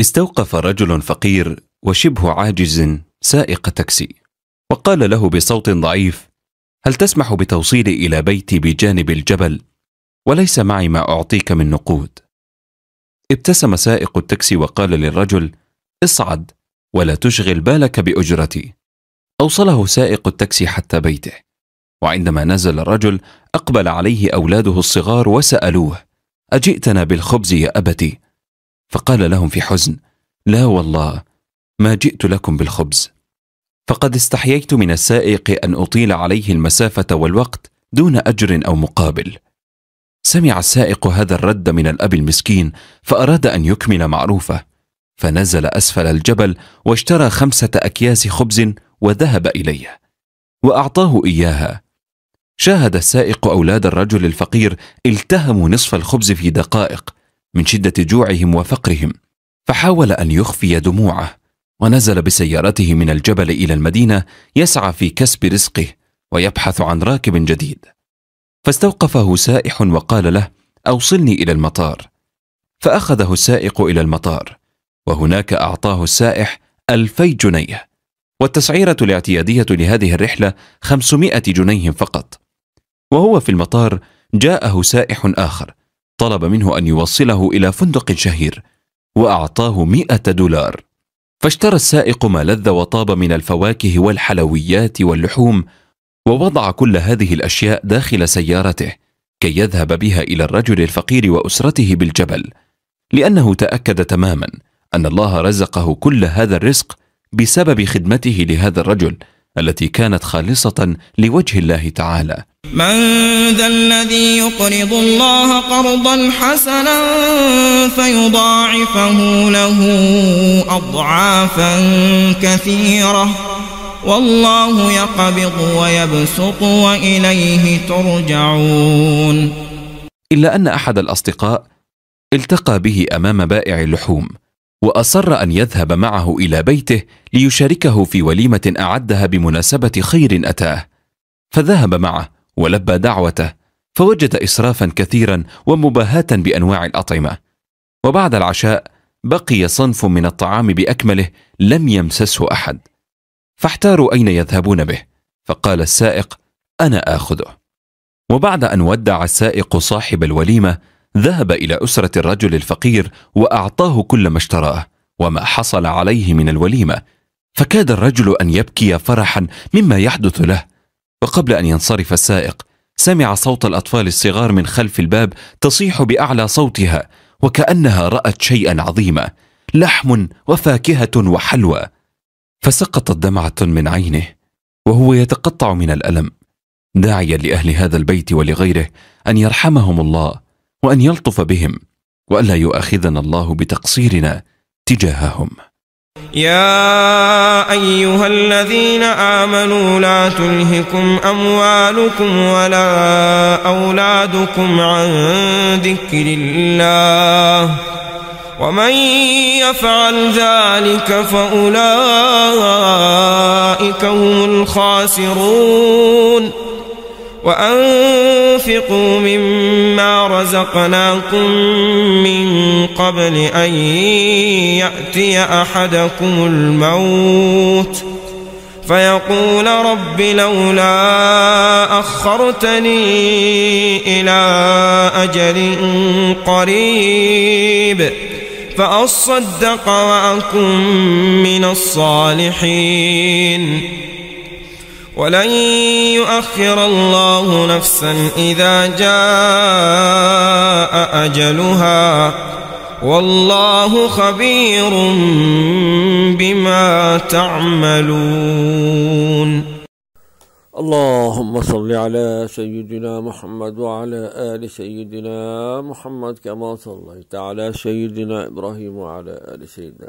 استوقف رجل فقير وشبه عاجز سائق تاكسي وقال له بصوت ضعيف هل تسمح بتوصيلي الى بيتي بجانب الجبل وليس معي ما اعطيك من نقود ابتسم سائق التاكسي وقال للرجل اصعد ولا تشغل بالك باجرتي اوصله سائق التاكسي حتى بيته وعندما نزل الرجل اقبل عليه اولاده الصغار وسالوه اجئتنا بالخبز يا ابتي فقال لهم في حزن لا والله ما جئت لكم بالخبز فقد استحييت من السائق ان اطيل عليه المسافه والوقت دون اجر او مقابل سمع السائق هذا الرد من الاب المسكين فاراد ان يكمل معروفه فنزل اسفل الجبل واشترى خمسه اكياس خبز وذهب اليه واعطاه اياها شاهد السائق اولاد الرجل الفقير التهموا نصف الخبز في دقائق من شده جوعهم وفقرهم فحاول ان يخفي دموعه ونزل بسيارته من الجبل الى المدينه يسعى في كسب رزقه ويبحث عن راكب جديد فاستوقفه سائح وقال له اوصلني الى المطار فاخذه السائق الى المطار وهناك اعطاه السائح الفي جنيه والتسعيره الاعتياديه لهذه الرحله خمسمائه جنيه فقط وهو في المطار جاءه سائح اخر طلب منه أن يوصله إلى فندق شهير وأعطاه مئة دولار فاشترى السائق ما لذ وطاب من الفواكه والحلويات واللحوم ووضع كل هذه الأشياء داخل سيارته كي يذهب بها إلى الرجل الفقير وأسرته بالجبل لأنه تأكد تماما أن الله رزقه كل هذا الرزق بسبب خدمته لهذا الرجل التي كانت خالصة لوجه الله تعالى من ذا الذي يقرض الله قرضا حسنا فيضاعفه له أضعافا كثيرة والله يقبض ويبسط وإليه ترجعون إلا أن أحد الأصدقاء التقى به أمام بائع اللحوم واصر ان يذهب معه الى بيته ليشاركه في وليمه اعدها بمناسبه خير اتاه فذهب معه ولبى دعوته فوجد اسرافا كثيرا ومباهاه بانواع الاطعمه وبعد العشاء بقي صنف من الطعام باكمله لم يمسسه احد فاحتاروا اين يذهبون به فقال السائق انا اخذه وبعد ان ودع السائق صاحب الوليمه ذهب إلى أسرة الرجل الفقير وأعطاه كل ما اشتراه وما حصل عليه من الوليمة فكاد الرجل أن يبكي فرحا مما يحدث له وقبل أن ينصرف السائق سمع صوت الأطفال الصغار من خلف الباب تصيح بأعلى صوتها وكأنها رأت شيئا عظيما لحم وفاكهة وحلوى فسقطت دمعة من عينه وهو يتقطع من الألم داعيا لأهل هذا البيت ولغيره أن يرحمهم الله وأن يلطف بهم وأن لا يؤاخذنا الله بتقصيرنا تجاههم يا أيها الذين آمنوا لا تلهكم أموالكم ولا أولادكم عن ذكر الله ومن يفعل ذلك فأولئك هم الخاسرون وأنفقوا مما رزقناكم من قبل أن يأتي أحدكم الموت فيقول رب لولا أخرتني إلى أجل قريب فأصدق وأكن من الصالحين ولن يؤخر الله نفسا إذا جاء أجلها والله خبير بما تعملون اللهم صل على سيدنا محمد وعلى آل سيدنا محمد كما صليت على سيدنا إبراهيم وعلى آل سيدنا